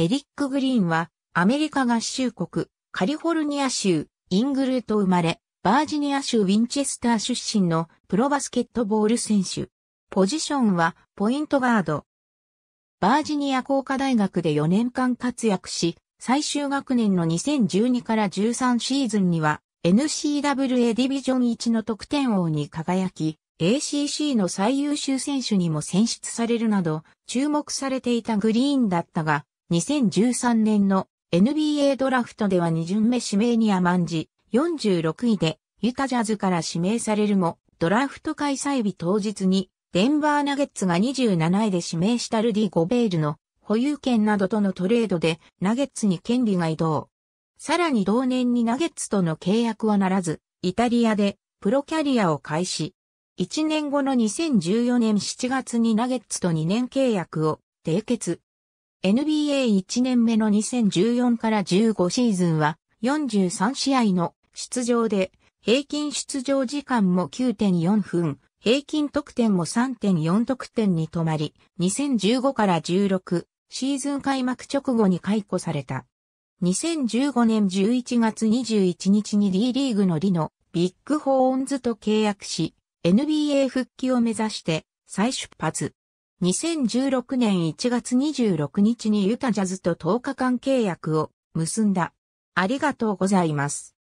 エリック・グリーンは、アメリカ合衆国、カリフォルニア州、イングルーと生まれ、バージニア州ウィンチェスター出身のプロバスケットボール選手。ポジションはポイントガード。バージニア工科大学で4年間活躍し、最終学年の2012から13シーズンには n c w a ディビジョン1の得点王に輝き、ACC の最優秀選手にも選出されるなど注目されていたグリーンだったが、2013年の NBA ドラフトでは2巡目指名に甘んじ、46位でユタジャズから指名されるも、ドラフト開催日当日に、デンバーナゲッツが27位で指名したルディ・ゴベールの保有権などとのトレードでナゲッツに権利が移動。さらに同年にナゲッツとの契約はならず、イタリアでプロキャリアを開始。1年後の2014年7月にナゲッツと2年契約を締結。NBA1 年目の2014から15シーズンは43試合の出場で、平均出場時間も9.4分、平均得点も3.4得点に止まり、2015から16シーズン開幕直後に解雇された。2015年11月21日に D リーグのリのビッグホーンズと契約し、NBA 復帰を目指して再出発。2016年1月26日にユタジャズと10日間契約を結んだ。ありがとうございます。